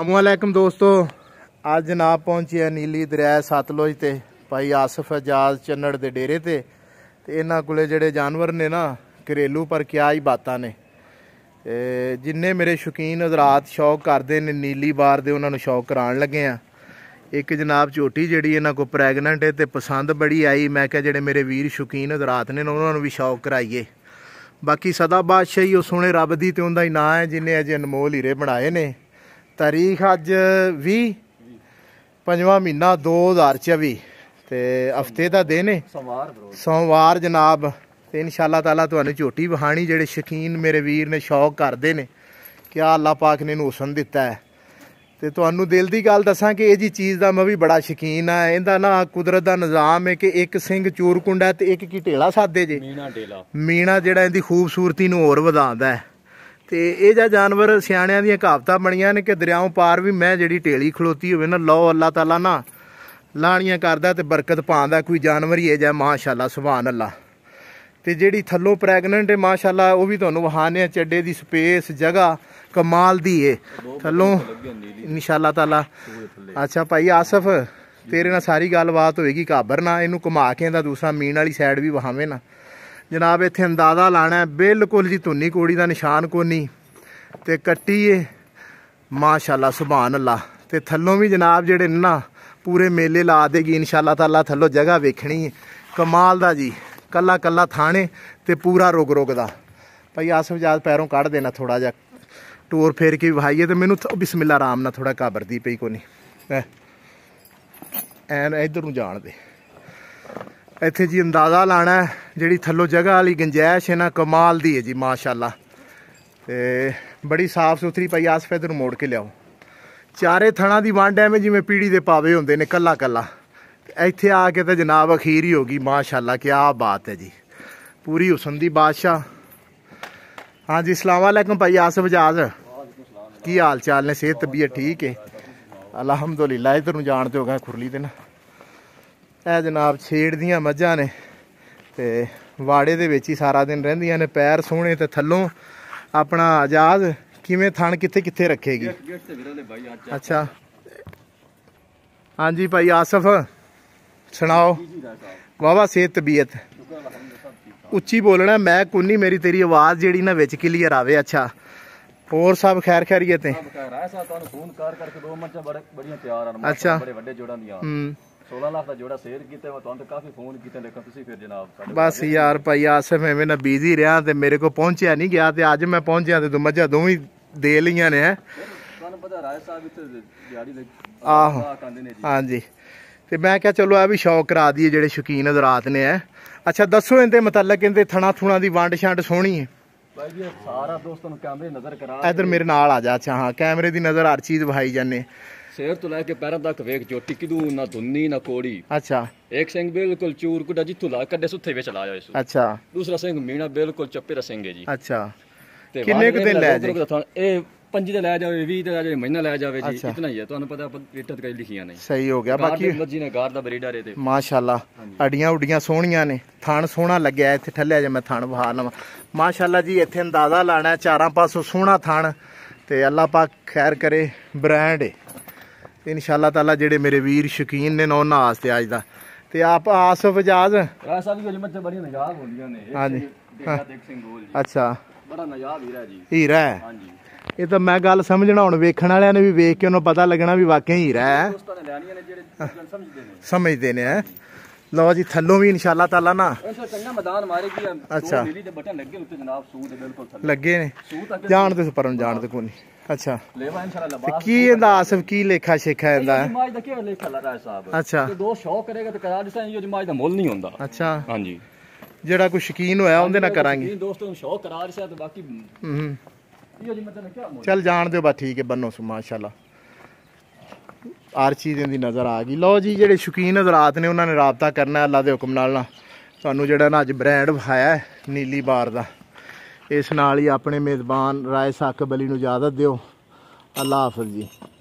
ਅਸਲਾਮੁਅਲੈਕਮ ਦੋਸਤੋ ਅੱਜ ਜਨਾਬ ਪਹੁੰਚੇ ਆ ਨੀਲੀ ਦਰਿਆ ਸਤਲੁਜ ਤੇ ਭਾਈ ਆਸਫ ਅਜਾਜ਼ ਚੰਨੜ ਦੇ ਡੇਰੇ ਤੇ ਤੇ ਇਹਨਾਂ ਕੋਲੇ ਜਿਹੜੇ ਜਾਨਵਰ ਨੇ ਨਾ ਘਰੇਲੂ ਪਰ ਕਿਆ ਹੀ ਬਾਤਾਂ ਨੇ ਤੇ ਜਿੰਨੇ ਮੇਰੇ ਸ਼ੌਕੀਨ ਹਜ਼ਰਤ ਸ਼ੌਕ ਕਰਦੇ ਨੇ ਨੀਲੀ ਬਾਰ ਦੇ ਉਹਨਾਂ ਨੂੰ ਸ਼ੌਕ ਕਰਾਉਣ ਲੱਗੇ ਆ ਇੱਕ ਜਨਾਬ ਝੋਟੀ ਜਿਹੜੀ ਇਹਨਾਂ ਕੋ ਪ੍ਰੈਗਨੈਂਟ ਹੈ ਤੇ ਪਸੰਦ ਬੜੀ ਆਈ ਮੈਂ ਕਿਹਾ ਜਿਹੜੇ ਮੇਰੇ ਵੀਰ ਸ਼ੌਕੀਨ ਹਜ਼ਰਤ ਨੇ ਉਹਨਾਂ ਨੂੰ ਵੀ ਸ਼ੌਕ ਕਰਾਈਏ ਬਾਕੀ ਸਦਾ ਬਾਦਸ਼ਾਹੀ ਉਹ ਸੋਹਣੇ ਰੱਬ ਦੀ ਤੇ ਉਹਦਾ ਹੀ ਨਾਂ ਹੈ ਜਿਨੇ ਅਜੇ ਅਨਮੋਲ ਹੀਰੇ ਬਣਾਏ ਨੇ ਤਾਰੀਖ ਅੱਜ 20 ਪੰਜਵਾਂ ਮਹੀਨਾ 2024 ਤੇ ਹਫਤੇ ਦਾ ਦਿਨ ਹੈ ਸੋਮਵਾਰ ਸੋਮਵਾਰ ਜਨਾਬ ਤੇ ਇਨਸ਼ਾਅੱਲਾ ਤਾਲਾ ਤੁਹਾਨੂੰ ਝੋਟੀ ਬਹਾਣੀ ਜਿਹੜੇ ਸ਼ਕੀਨ ਮੇਰੇ ਵੀਰ ਨੇ ਸ਼ੌਕ ਕਰਦੇ ਨੇ ਕਿ ਆ ਅੱਲਾ ਪਾਕ ਨੇ ਇਹਨੂੰ ਹੁਸਨ ਦਿੱਤਾ ਹੈ ਤੇ ਤੁਹਾਨੂੰ ਦਿਲ ਦੀ ਗੱਲ ਦੱਸਾਂ ਕਿ ਇਹ ਜੀ ਚੀਜ਼ ਦਾ ਮੈਂ ਵੀ ਬੜਾ ਸ਼ਕੀਨ ਆ ਇਹਦਾ ਨਾ ਕੁਦਰਤ ਦਾ ਨਿਜ਼ਾਮ ਹੈ ਕਿ ਇੱਕ ਸਿੰਘ ਚੂਰਕੁੰਡਾ ਤੇ ਇੱਕ ਕੀ ਢੇਲਾ ਸਾਦੇ ਜੇ ਮੀਣਾ ਢੇਲਾ ਮੀਣਾ ਜਿਹੜਾ ਇਹਦੀ ਖੂਬਸੂਰਤੀ ਨੂੰ ਹੋਰ ਵਧਾਉਂਦਾ ਹੈ ਤੇ ਇਹ ਜਾਂ ਜਾਨਵਰ ਸਿਆਣਿਆਂ ਦੀਆਂ ਕਹਾਵਤਾਂ ਬਣੀਆਂ ਨੇ ਕਿ ਦਰਿਆਵਾਂ ਪਾਰ ਵੀ ਮੈਂ ਜਿਹੜੀ ਢੇਲੀ ਖਲੋਤੀ ਹੋਵੇ ਨਾ ਲਓ ਅੱਲਾਹ ਤਾਲਾ ਨਾ ਲਾਣੀਆਂ ਕਰਦਾ ਤੇ ਬਰਕਤ ਪਾਉਂਦਾ ਕੋਈ ਜਾਨਵਰ ਹੀ ਇਹ ਜਾਂ ਮਾਸ਼ਾਅੱਲਾ ਸੁਭਾਨ ਅੱਲਾ ਤੇ ਜਿਹੜੀ ਥੱਲੋਂ ਪ੍ਰੈਗਨੈਂਟ ਹੈ ਮਾਸ਼ਾਅੱਲਾ ਉਹ ਵੀ ਤੁਹਾਨੂੰ ਵਹਾਨੇ ਆ ਚੱਡੇ ਦੀ ਸਪੇਸ ਜਗ੍ਹਾ ਕਮਾਲ ਦੀ ਏ ਥੱਲੋਂ ਇਨਸ਼ਾਅੱਲਾ ਤਾਲਾ ਅੱਛਾ ਭਾਈ ਆਸਫ ਤੇਰੇ ਨਾਲ ਸਾਰੀ ਗੱਲਬਾਤ ਹੋਏਗੀ ਕਾਬਰ ਨਾ ਇਹਨੂੰ ਕਮਾ ਕੇ ਇਹਦਾ ਦੂਸਰਾ ਮੀਨ ਵਾਲੀ ਸਾਈਡ ਵੀ ਵਹਾਵੇਂ ਨਾ ਜਨਾਬ ਇੱਥੇ ਅੰਦਾਜ਼ਾ ਲਾਣਾ ਬਿਲਕੁਲ ਜੀ ਧੁੰਨੀ ਕੋੜੀ ਦਾ ਨਿਸ਼ਾਨ ਕੋਨੀ ਤੇ ਕੱਟੀ ਏ ਮਾਸ਼ਾਅੱਲਾ ਸੁਭਾਨ ਅੱਲਾ ਤੇ ਥੱਲੋਂ ਵੀ ਜਨਾਬ ਜਿਹੜੇ ਨਾ ਪੂਰੇ ਮੇਲੇ ਲਾ ਦੇਗੀ ਇਨਸ਼ਾਅੱਲਾ ਤਾਲਾ ਥੱਲੋਂ ਜਗ੍ਹਾ ਵੇਖਣੀ ਹੈ ਕਮਾਲ ਦਾ ਜੀ ਕੱਲਾ ਕੱਲਾ ਥਾਣੇ ਤੇ ਪੂਰਾ ਰੁਗ ਰੁਗ ਦਾ ਭਾਈ ਆਸਮ ਜਾਦ ਪੈਰੋਂ ਕੱਢ ਦੇਣਾ ਥੋੜਾ ਜਿਹਾ ਟੂਰ ਫੇਰ ਕੇ ਵਿਹਾਈਏ ਤੇ ਮੈਨੂੰ ਬਿਸਮਿਲ੍ਲਾ ਆਰਾਮ ਨਾਲ ਥੋੜਾ ਕਾਬਰਦੀ ਪਈ ਕੋਨੀ ਨਹੀਂ ਐਨ ਇਧਰ ਨੂੰ ਜਾਣ ਦੇ ਇੱਥੇ ਜੀ ਅੰਦਾਜ਼ਾ ਲਾਣਾ ਜਿਹੜੀ ਥੱਲੋ ਜਗ੍ਹਾ ਵਾਲੀ ਗੰਜੈਸ਼ ਇਹਨਾਂ ਕਮਾਲ ਦੀ ਹੈ ਜੀ ਮਾਸ਼ਾਅੱਲਾ ਤੇ ਬੜੀ ਸਾਫ਼ ਸੁਥਰੀ ਪਈ ਆਸਫੈਦ ਨੂੰ ਮੋੜ ਕੇ ਲਿਆਓ ਚਾਰੇ ਥਣਾ ਦੀ ਵੰਡ ਐਵੇਂ ਜਿਵੇਂ ਪੀੜੀ ਦੇ ਪਾਵੇ ਹੁੰਦੇ ਨੇ ਕੱਲਾ ਕੱਲਾ ਇੱਥੇ ਆ ਕੇ ਤਾਂ ਜਨਾਬ ਅਖੀਰ ਹੀ ਹੋ ਗਈ ਮਾਸ਼ਾਅੱਲਾ ਕੀ ਆ ਬਾਤ ਹੈ ਜੀ ਪੂਰੀ ਹੁਸਨ ਦੀ ਬਾਦਸ਼ਾਹ ਹਾਂਜੀ ਅਸਲਾਮ ਵਾਲੇਕਮ ਭਾਈ ਆਸਫ ਜਾਜ਼ ਕੀ ਹਾਲ ਚਾਲ ਨੇ ਸਿਹਤ ਤਬੀਅਤ ਠੀਕ ਹੈ ਅਲਹਮਦੁਲਿਲਾ ਇਧਰ ਨੂੰ ਜਾਣਦੇ ਹੋ ਗਏ ਖੁਰਲੀ ਦੇ ਨਾ ਇਹ ਜਨਾਬ ਛੇੜ ਦੀਆਂ ਮੱਝਾਂ ਨੇ ਤੇ ਵਾੜੇ ਦੇ ਵਿੱਚ ਹੀ ਸਾਰਾ ਦਿਨ ਰਹਿੰਦੀਆਂ ਨੇ ਪੈਰ ਸੋਹਣੇ ਤੇ ਥੱਲੋਂ ਆਪਣਾ ਆਜ਼ਾਦ ਕਿਵੇਂ ਥਣ ਕਿੱਥੇ ਕਿੱਥੇ ਰੱਖੇਗੀ ਅੱਛਾ ਹਾਂਜੀ ਭਾਈ ਆਸਫ ਸੁਣਾਓ ਵਾਵਾ ਸਿਹਤ ਤਬੀਅਤ ਉੱਚੀ ਬੋਲਣਾ ਮੈਂ ਕੁੰਨੀ ਮੇਰੀ ਤੇਰੀ ਆਵਾਜ਼ ਜਿਹੜੀ ਨਾ ਵਿੱਚ ਕਲੀਅਰ ਆਵੇ ਅੱਛਾ ਹੋਰ ਸਭ ਖੈਰ ਖੈਰੀਅਤ ਹੈ ਸਭ ਖੈਰ ਸਾ ਤੁਹਾਨੂੰ ਫੋਨ ਕਰ ਕਰਕੇ ਦੋ ਮਿੰਟ ਬੜੇ ਬੜੀਆਂ ਤਿਆਰ ਹਨ ਅੱਛਾ ਬੜੇ ਵੱਡੇ ਜੋੜਾਂ ਦੀਆਂ ਹੂੰ 16 ਲੱਖ ਦਾ ਜੋੜਾ ਕੀਤਾ ਤੁਹਾਨੂੰ ਤਾਂ ਕਾਫੀ ਫੋਨ ਕੀਤੇ ਤੁਸੀਂ ਫਿਰ ਜਨਾਬ ਬਸ ਯਾਰ ਭਾਈ ਆਸਮ ਐਵੇਂ ਨਾ ਬੀਜ਼ੀ ਰਿਹਾ ਤੇ ਮੇਰੇ ਕੋ ਪਹੁੰਚਿਆ ਨਹੀਂ ਗਿਆ ਤੇ ਅੱਜ ਮੈਂ ਪਹੁੰਚਿਆ ਤੇ ਮੱਝਾਂ ਦੋਵੇਂ ਦੇ ਲਈਆਂ ਨੇ ਆਹੋ ਹਾਂਜੀ ਤੇ ਮੈਂ ਕਿਹਾ ਚਲੋ ਆ ਵੀ ਸ਼ੌਕ ਕਰਾ ਦਈਏ ਜਿਹੜੇ ਸ਼ਕੀਨ ਹਜ਼ਰਤ ਨੇ ਐ ਅੱਛਾ ਦੱਸੋ ਇਹਦੇ ਮਤਲਬ ਇਹਦੇ ਥਣਾ ਥੂਣਾ ਦੀ ਵੰਡ ਛਾਂਟ ਸੋਹਣੀ ਹੈ ਭਾਈ ਜੀ ਸਾਰਾ ਦੋਸਤਾਂ ਨੂੰ ਕੈਮਰੇ ਨਜ਼ਰ ਕਰਾ ਇਧਰ ਮੇਰੇ ਨਾਲ ਆ ਜਾ ਅੱਛਾ ਹਾਂ ਕੈਮਰੇ ਦੀ ਨਜ਼ਰ ਹਰ ਚੀਜ਼ ਵਹਾਈ ਜਾਂਦੇ ਸਿਰ ਤੋਂ ਲੈ ਕੇ ਪੈਰਾਂ ਤੱਕ ਵੇਖ ਜੋਟੀ ਕਿਦੂ ਨਾ ਧੁੰਨੀ ਨਾ ਕੋੜੀ ਅੱਛਾ ਇੱਕ ਸਿੰਘ ਬਿਲਕੁਲ ਚੂਰ ਕੁੱਡਾ ਜਿੱਥੋਂ ਲਾ ਕੱਢੇ ਸੁੱਥੇ ਵਿੱਚ ਲਾਇਆ ਇਸ ਅੱਛਾ ਦੂਸਰਾ ਸਿੰਘ ਮੀਣਾ ਬਿਲਕੁਲ ਚੱਪੇ ਦਾ ਸਿੰਘ ਹੈ ਜੀ ਅੱਛਾ ਕਿੰਨੇ ਕੁ ਦਿਨ ਲੈ ਜੀ ਇਹ ਪੰਜੀ ਦਾ ਲੈ ਜਾਵੇ 20 ਦਾ ਲੈ ਜਾਵੇ ਮਹੀਨਾ ਲੈ ਜਾਵੇ ਜੀ ਇਤਨਾ ਹੀ ਹੈ ਤੁਹਾਨੂੰ ਪਤਾ ਰੇਟਾਂ ਤੇ ਕਈ ਲਿਖੀਆਂ ਨੇ ਸਹੀ ਹੋ ਗਿਆ ਬਾਕੀ ਜੀ ਨੇ ਗਾਰ ਦਾ ਬਰੀਡਾ ਰੇ ਤੇ ਮਾਸ਼ਾਅੱਲਾ ਅੜੀਆਂ ਉੜੀਆਂ ਸੋਹਣੀਆਂ ਨੇ ਥਣ ਸੋਹਣਾ ਲੱਗਿਆ ਇੱਥੇ ਠੱਲਿਆ ਜੇ ਮੈਂ ਥਣ ਵਹਾ ਲਵਾਂ ਮਾਸ਼ਾਅੱਲਾ ਜੀ ਇੱਥੇ ਅੰਦਾਜ਼ਾ ਲਾਣਾ ਚਾਰਾਂ ਪਾਸੋਂ ਸੋਹਣਾ ਥਾਣ ਤੇ ਅੱਲਾ ਪਾਕ ਖੈਰ ਕਰੇ ਬ੍ਰਾਂਡ ਹੈ ਤੇ ਇਨਸ਼ਾਅੱਲਾ ਤਾਲਾ ਜਿਹੜੇ ਮੇਰੇ ਵੀਰ ਸ਼ਕੀਨ ਨੇ ਨੌ ਨਾਸ ਤੇ ਅੱਜ ਦਾ ਤੇ ਆਪ ਆਸਫ ਇਜਾਜ਼ ਐਸਾ ਵੀ ਕੁਝ ਮੱਥੇ ਬੜੀ ਨਗਾਹ ਹੁੰਦੀਆਂ ਨੇ ਹਾਂਜੀ ਦੇਖ ਸਿੰਘ ਗੋਲ ਜੀ ਅੱਛਾ ਬੜਾ ਨਗਾਹ ਹੀਰਾ ਜੀ ਹੀਰਾ ਹੈ ਹਾਂਜੀ ਇਹ ਤਾਂ ਮੈਂ ਗੱਲ ਸਮਝਣਾ ਹੁਣ ਵੇਖਣ ਵਾਲਿਆਂ ਨੇ ਵੀ ਵੇਖ ਕੇ ਉਹਨੂੰ ਪਤਾ ਲੱਗਣਾ ਵੀ ਵਾਕਿਆ ਹੀਰਾ ਹੈ ਸਮਝਦੇ ਨੇ ਹੈ ਲਓ ਜੀ ਥੱਲੋਂ ਵੀ ਇਨਸ਼ਾਅੱਲਾ ਤਾਲਾ ਨਾ ਚੰਗਾ ਮੈਦਾਨ ਮਾਰੇਗੀ ਅੱਛਾ ਲੱਗੇ ਉੱਤੇ ਜਨਾਬ ਸੂਤ ਬਿਲਕੁਲ ਥੱਲੇ ਲੱਗੇ ਨੇ ਜਾਣ ਸੁਪਰਨ ਜਾਣਦੇ ਜਾਣ ਕੋਈ ਨਹੀਂ ਅੱਛਾ ਲੇਵਾ ਇਨਸ਼ਾਅੱਲਾ ਬਾਸ ਕੀ ਇਹਦਾ ਆਸਫ ਕੀ ਲੇਖਾ ਸ਼ੇਖਾ ਇਹਦਾ ਨਮਾਜ਼ ਦਾ ਕੀ ਲੇਖਾ ਲਾ ਰਹਾ ਸਾਹਿਬ ਅੱਛਾ ਦੋ ਸ਼ੌਕ ਕਰੇਗਾ ਤੇ ਕਰਾ ਦਿਸਾਂ ਇਹ ਨਮਾਜ਼ ਦਾ ਮੁੱਲ ਨਹੀਂ ਹੁੰਦਾ ਅੱਛਾ ਹਾਂਜੀ ਜਿਹੜਾ ਕੋਈ ਸ਼ਕੀਨ ਹੋਇਆ ਉਹਦੇ ਨਾਲ ਕਰਾਂਗੇ ਦੋਸਤੋ ਸ਼ੌਕ ਕਰਾ ਰਿਹਾ ਤੇ ਬਾਕੀ ਹੂੰ ਚਲ ਜਾਣ ਦਿਓ ਬਾ ਠੀਕ ਹੈ ਬੰਨੋ ਸੁ ਮਾਸ਼ਾਅੱਲਾ ਹਰ ਚੀਜ਼ ਦੀ ਨਜ਼ਰ ਆ ਗਈ ਲਓ ਜੀ ਜਿਹੜੇ ਸ਼ਕੀਨ ਹਜ਼ਰਤ ਨੇ ਉਹਨਾਂ ਨੇ ਰਾਬਤਾ ਕਰਨਾ ਅੱਲਾ ਦੇ ਹੁਕਮ ਨਾਲ ਨਾ ਤੁਹਾਨੂੰ ਜਿਹੜਾ ਨਾ ਅੱਜ ਬ੍ਰਾਂਡ ਵਿਖਾਇਆ ਨੀਲੀ ਬਾਰ ਦਾ ਇਸ ਨਾਲ ਹੀ ਆਪਣੇ ਮੇਜ਼ਬਾਨ ਰਾਏ ਸਾਕਬ ਅਲੀ ਨੂੰ ਇਜਾਜ਼ਤ ਦਿਓ ਅੱਲਾ ਹਾਫਿਜ਼ ਜੀ